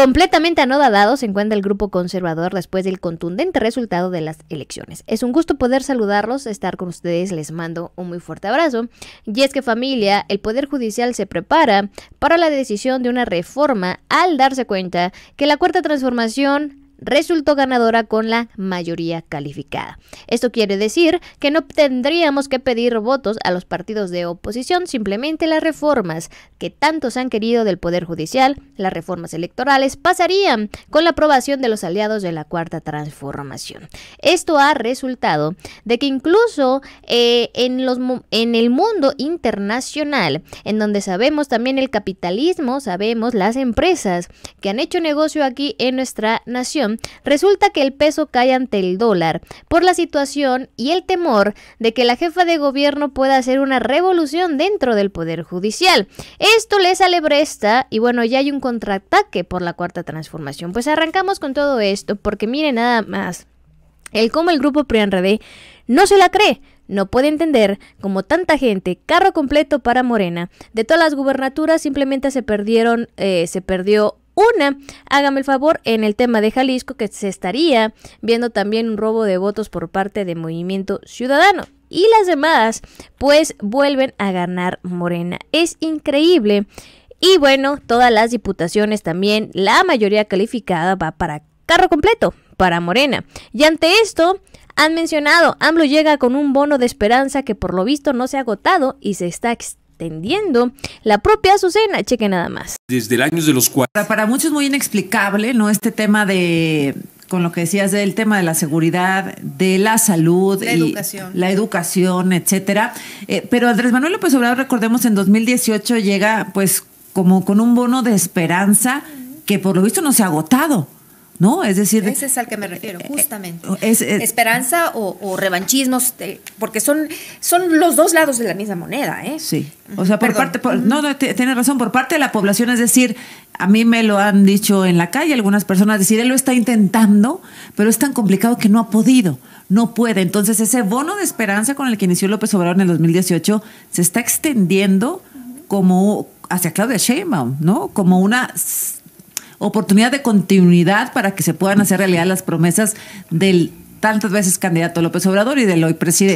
Completamente anodadado se encuentra el grupo conservador después del contundente resultado de las elecciones. Es un gusto poder saludarlos, estar con ustedes, les mando un muy fuerte abrazo. Y es que familia, el Poder Judicial se prepara para la decisión de una reforma al darse cuenta que la cuarta transformación resultó ganadora con la mayoría calificada. Esto quiere decir que no tendríamos que pedir votos a los partidos de oposición, simplemente las reformas que tantos han querido del Poder Judicial, las reformas electorales, pasarían con la aprobación de los aliados de la Cuarta Transformación. Esto ha resultado de que incluso eh, en, los, en el mundo internacional, en donde sabemos también el capitalismo, sabemos las empresas que han hecho negocio aquí en nuestra nación, resulta que el peso cae ante el dólar por la situación y el temor de que la jefa de gobierno pueda hacer una revolución dentro del Poder Judicial. Esto le sale bresta y bueno, ya hay un contraataque por la cuarta transformación. Pues arrancamos con todo esto porque mire nada más. El cómo el grupo PRIANRD no se la cree, no puede entender Como tanta gente, carro completo para Morena, de todas las gubernaturas simplemente se perdieron, eh, se perdió una, hágame el favor, en el tema de Jalisco, que se estaría viendo también un robo de votos por parte de Movimiento Ciudadano y las demás pues vuelven a ganar Morena. Es increíble. Y bueno, todas las diputaciones también, la mayoría calificada va para carro completo, para Morena. Y ante esto, han mencionado, AMLO llega con un bono de esperanza que por lo visto no se ha agotado y se está extendiendo atendiendo la propia Azucena. Cheque nada más. Desde el año de los cuatro. Para, muchos es muy inexplicable, ¿no? Este tema de con lo que decías del tema de la seguridad, de la salud, la educación, la educación etcétera. Eh, pero Andrés Manuel López Obrador, recordemos, en 2018 llega pues como con un bono de esperanza que por lo visto no se ha agotado. ¿no? Es decir... Ese es al que me eh, refiero, eh, justamente. Eh, esperanza o, revanchismo, revanchismos, porque son, son los dos lados de la misma moneda, ¿eh? Sí, o sea, por parte... no, no, tienes razón, por parte de la población, es decir, a mí me lo han dicho en la calle algunas personas, decir, él lo está intentando, pero es tan complicado que no ha podido, no puede. Entonces, ese bono de esperanza con el que inició López Obrador en el 2018 se está extendiendo como hacia Claudia Sheinbaum, ¿no? Como una oportunidad de continuidad para que se puedan hacer realidad las promesas del tantas veces candidato López Obrador y del hoy,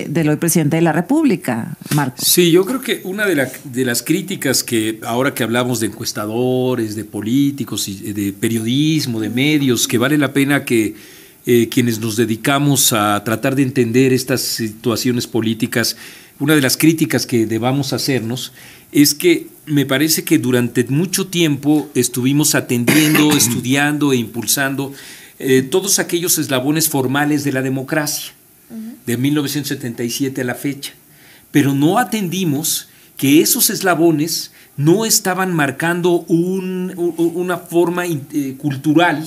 del hoy presidente de la República, Marcos. Sí, yo creo que una de, las críticas que ahora que hablamos de encuestadores, de políticos, y de periodismo, de medios, que vale la pena que eh, quienes nos dedicamos a tratar de entender estas situaciones políticas, una de las críticas que debamos hacernos es que me parece que durante mucho tiempo estuvimos atendiendo, estudiando e impulsando eh, todos aquellos eslabones formales de la democracia, de 1977 a la fecha, pero no atendimos que esos eslabones no estaban marcando una forma eh, cultural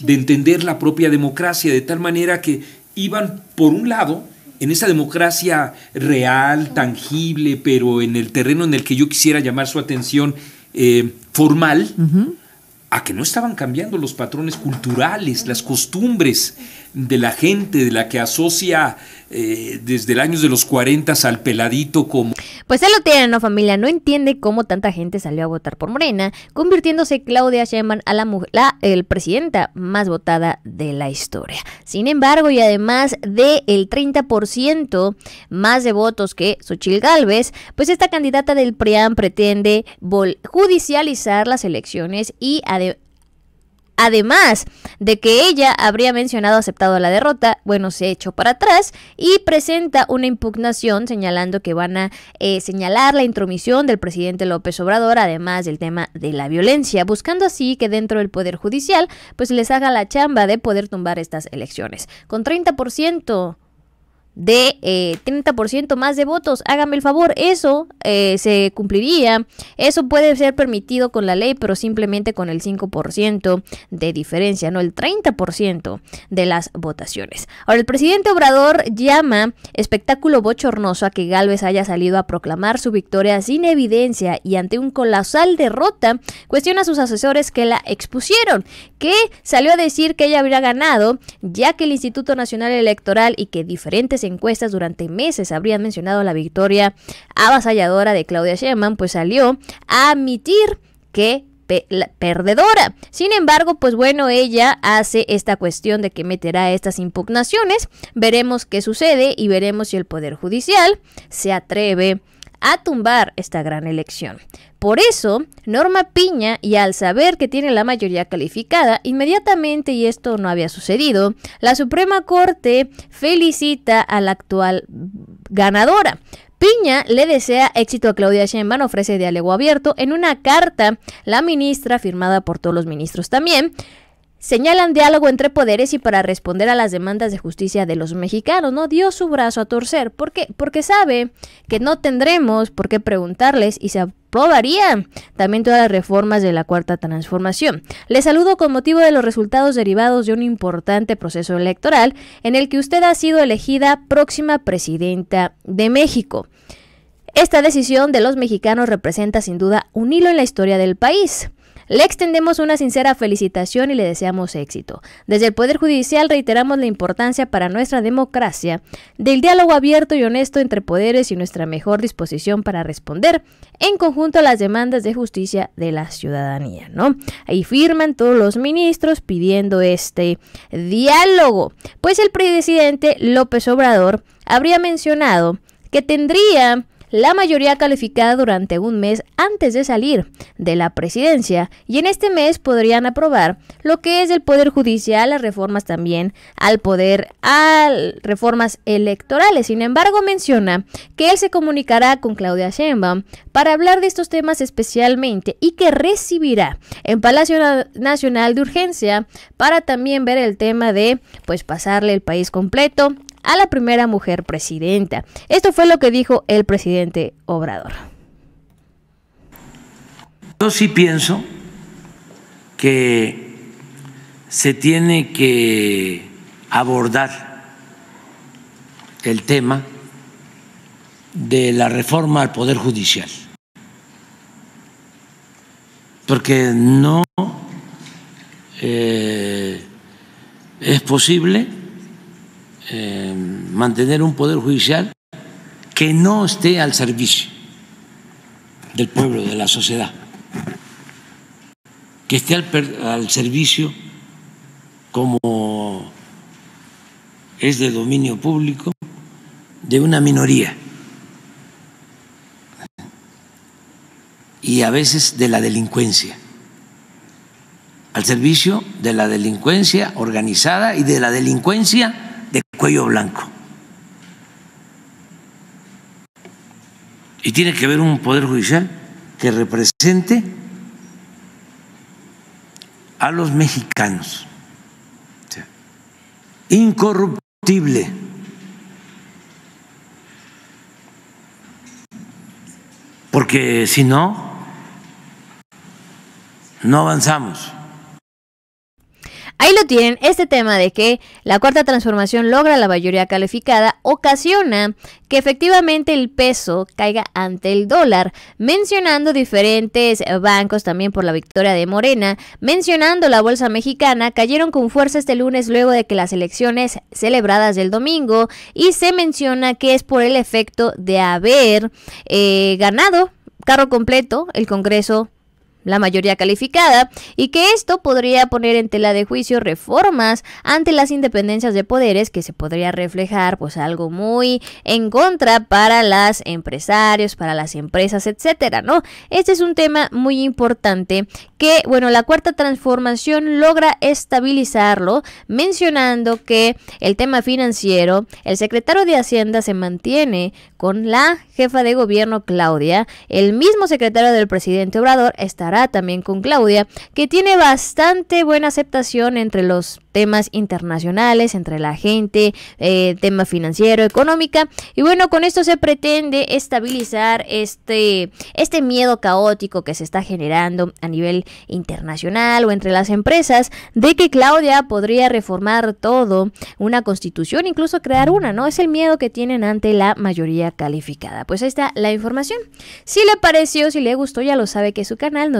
de entender la propia democracia, de tal manera que iban, por un lado, en esa democracia real, tangible, pero en el terreno en el que yo quisiera llamar su atención eh, formal, a que no estaban cambiando los patrones culturales, las costumbres de la gente, de la que asocia eh, desde el año de los 40 al peladito como... Pues se lo tiene, ¿no, familia? No entiende cómo tanta gente salió a votar por Morena, convirtiéndose Claudia Sheinbaum a la, el presidenta más votada de la historia. Sin embargo, y además del el 30% más de votos que Suchil Gálvez, pues esta candidata del PRIAM pretende judicializar las elecciones y además Además de que ella habría mencionado aceptado la derrota, bueno, se echó para atrás y presenta una impugnación señalando que van a eh, señalar la intromisión del presidente López Obrador, además del tema de la violencia, buscando así que dentro del Poder Judicial pues les haga la chamba de poder tumbar estas elecciones. Con 30% de 30% eh, más de votos. Hágame el favor, eso eh, se cumpliría. Eso puede ser permitido con la ley, pero simplemente con el 5% de diferencia, no el 30% de las votaciones. Ahora, el presidente Obrador llama espectáculo bochornoso a que Galvez haya salido a proclamar su victoria sin evidencia y ante un colosal derrota, cuestiona a sus asesores que la expusieron, que salió a decir que ella habría ganado, ya que el Instituto Nacional Electoral y que diferentes encuestas durante meses habrían mencionado la victoria avasalladora de Claudia Sheinbaum, pues salió a admitir que perdedora. Sin embargo, pues bueno, ella hace esta cuestión de que meterá estas impugnaciones. Veremos qué sucede y veremos si el Poder Judicial se atreve a tumbar esta gran elección. Por eso, Norma Piña, y al saber que tiene la mayoría calificada, inmediatamente, y esto no había sucedido, la Suprema Corte felicita a la actual ganadora. Piña le desea éxito a Claudia Sheinbaum, ofrece diálogo abierto en una carta, la ministra, firmada por todos los ministros también, Señalan diálogo entre poderes y para responder a las demandas de justicia de los mexicanos, ¿no? Dio su brazo a torcer. ¿Por qué? Porque sabe que no tendremos por qué preguntarles y se aprobarían también todas las reformas de la cuarta transformación. Les saludo con motivo de los resultados derivados de un importante proceso electoral en el que usted ha sido elegida próxima presidenta de México. Esta decisión de los mexicanos representa sin duda un hilo en la historia del país. Le extendemos una sincera felicitación y le deseamos éxito. Desde el Poder Judicial reiteramos la importancia para nuestra democracia del diálogo abierto y honesto entre poderes y nuestra mejor disposición para responder en conjunto a las demandas de justicia de la ciudadanía, ¿no? Ahí firman todos los ministros pidiendo este diálogo, pues el presidente López Obrador habría mencionado que tendría la mayoría calificada durante un mes antes de salir de la presidencia y en este mes podrían aprobar lo que es el Poder Judicial, las reformas también al Poder, a reformas electorales. Sin embargo, menciona que él se comunicará con Claudia Sheinbaum para hablar de estos temas especialmente y que recibirá en Palacio Nacional de Urgencia para también ver el tema de pues pasarle el país completo a la primera mujer presidenta. Esto fue lo que dijo el presidente Obrador. Yo sí pienso que se tiene que abordar el tema de la reforma al Poder Judicial, porque no eh, es posible eh, mantener un poder judicial que no esté al servicio del pueblo, de la sociedad, que esté al, al servicio como es de dominio público de una minoría y a veces de la delincuencia, al servicio de la delincuencia organizada y de la delincuencia cuello blanco. Y tiene que haber un poder judicial que represente a los mexicanos. Incorruptible. Porque si no, no avanzamos. Ahí lo tienen, este tema de que la cuarta transformación logra la mayoría calificada ocasiona que efectivamente el peso caiga ante el dólar, mencionando diferentes bancos también por la victoria de Morena, mencionando la bolsa mexicana, cayeron con fuerza este lunes luego de que las elecciones celebradas del domingo y se menciona que es por el efecto de haber eh, ganado carro completo el Congreso la mayoría calificada, y que esto podría poner en tela de juicio reformas ante las independencias de poderes que se podría reflejar pues algo muy en contra para las empresarios, para las empresas, etcétera, ¿no? Este es un tema muy importante que, bueno, la cuarta transformación logra estabilizarlo mencionando que el tema financiero, el secretario de Hacienda se mantiene con la jefa de gobierno Claudia, el mismo secretario del presidente Obrador está también con Claudia, que tiene bastante buena aceptación entre los temas internacionales, entre la gente, eh, tema financiero, económica. Y bueno, con esto se pretende estabilizar este, este miedo caótico que se está generando a nivel internacional o entre las empresas de que Claudia podría reformar todo, una constitución, incluso crear mm. una, ¿no? Es el miedo que tienen ante la mayoría calificada. Pues ahí está la información. Si le pareció, si le gustó, ya lo sabe que su canal no